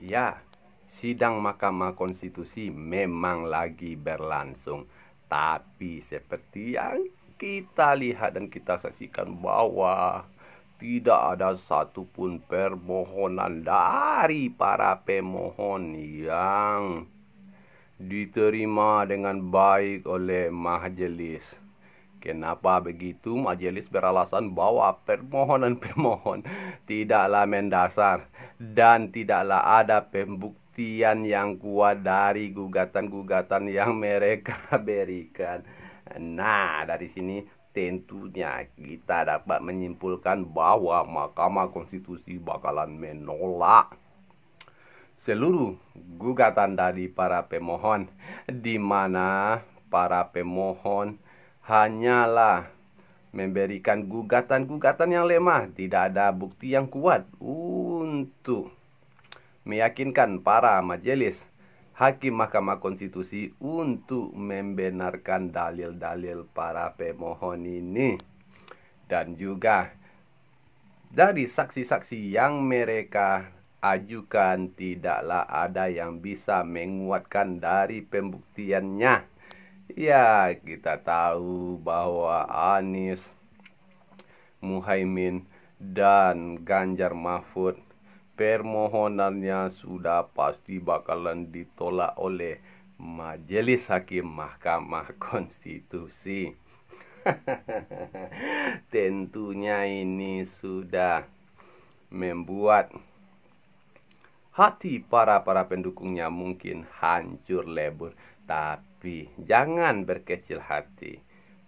Ya, sidang Mahkamah Konstitusi memang lagi berlangsung, tapi seperti yang kita lihat dan kita saksikan bahwa tidak ada satupun permohonan dari para pemohon yang diterima dengan baik oleh majelis. Kenapa begitu? Majelis beralasan bahwa permohonan pemohon tidaklah mendasar dan tidaklah ada pembuktian yang kuat dari gugatan-gugatan yang mereka berikan. Nah, dari sini tentunya kita dapat menyimpulkan bahwa Mahkamah Konstitusi bakalan menolak seluruh gugatan dari para pemohon di mana para pemohon hanyalah memberikan gugatan-gugatan yang lemah, tidak ada bukti yang kuat. Uh, untuk meyakinkan para majelis hakim Mahkamah Konstitusi untuk membenarkan dalil-dalil para pemohon ini dan juga dari saksi-saksi yang mereka ajukan tidaklah ada yang bisa menguatkan dari pembuktiannya. Ya, kita tahu bahwa Anies, Muhaimin, dan Ganjar Mahfud permohonannya sudah pasti bakalan ditolak oleh Majelis Hakim Mahkamah Konstitusi. Tentunya ini sudah membuat hati para-para pendukungnya mungkin hancur lebur, tapi jangan berkecil hati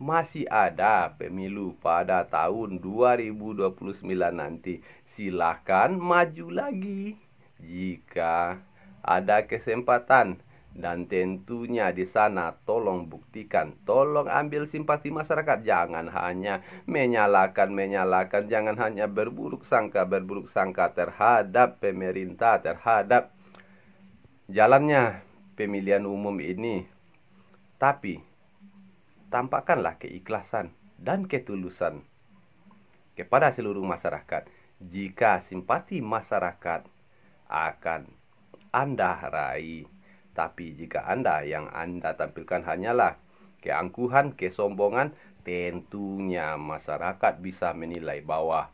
masih ada pemilu pada tahun 2029 nanti. Silahkan maju lagi jika ada kesempatan dan tentunya di sana tolong buktikan, tolong ambil simpati masyarakat, jangan hanya menyalakan menyalakan jangan hanya berburuk sangka, berburuk sangka terhadap pemerintah, terhadap jalannya pemilihan umum ini. Tapi tampakkanlah keikhlasan dan ketulusan kepada seluruh masyarakat. Jika simpati masyarakat akan Anda raih, tapi jika Anda yang Anda tampilkan hanyalah keangkuhan, kesombongan, tentunya masyarakat bisa menilai bahwa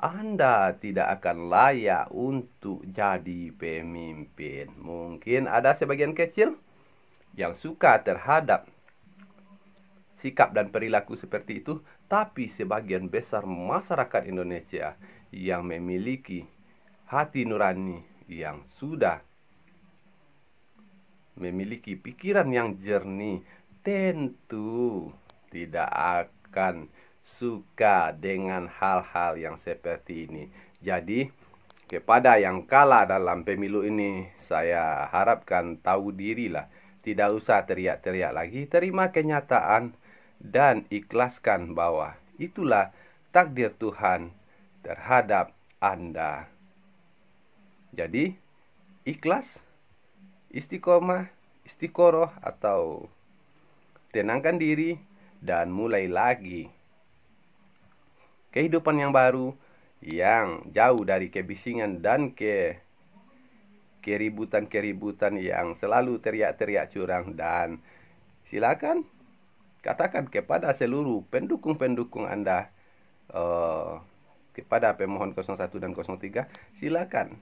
anda tidak akan layak untuk jadi pemimpin. Mungkin ada sebagian kecil yang suka terhadap sikap dan perilaku seperti itu, tapi sebagian besar masyarakat Indonesia yang memiliki hati nurani yang sudah memiliki pikiran yang jernih tentu tidak akan suka dengan hal-hal yang seperti ini. Jadi, kepada yang kalah dalam pemilu ini, saya harapkan tahu dirilah. Tidak usah teriak-teriak lagi, terima kenyataan dan ikhlaskan bahwa itulah takdir Tuhan terhadap Anda. Jadi, ikhlas, istiqomah, istiqoroh atau tenangkan diri dan mulai lagi. Kehidupan yang baru yang jauh dari kebisingan dan ke keributan-keributan yang selalu teriak-teriak curang dan silakan katakan kepada seluruh pendukung-pendukung Anda uh, kepada pemohon 01 dan 03 silakan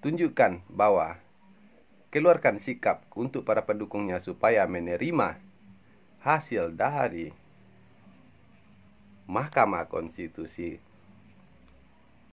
tunjukkan bahwa keluarkan sikap untuk para pendukungnya supaya menerima hasil dari Mahkamah Konstitusi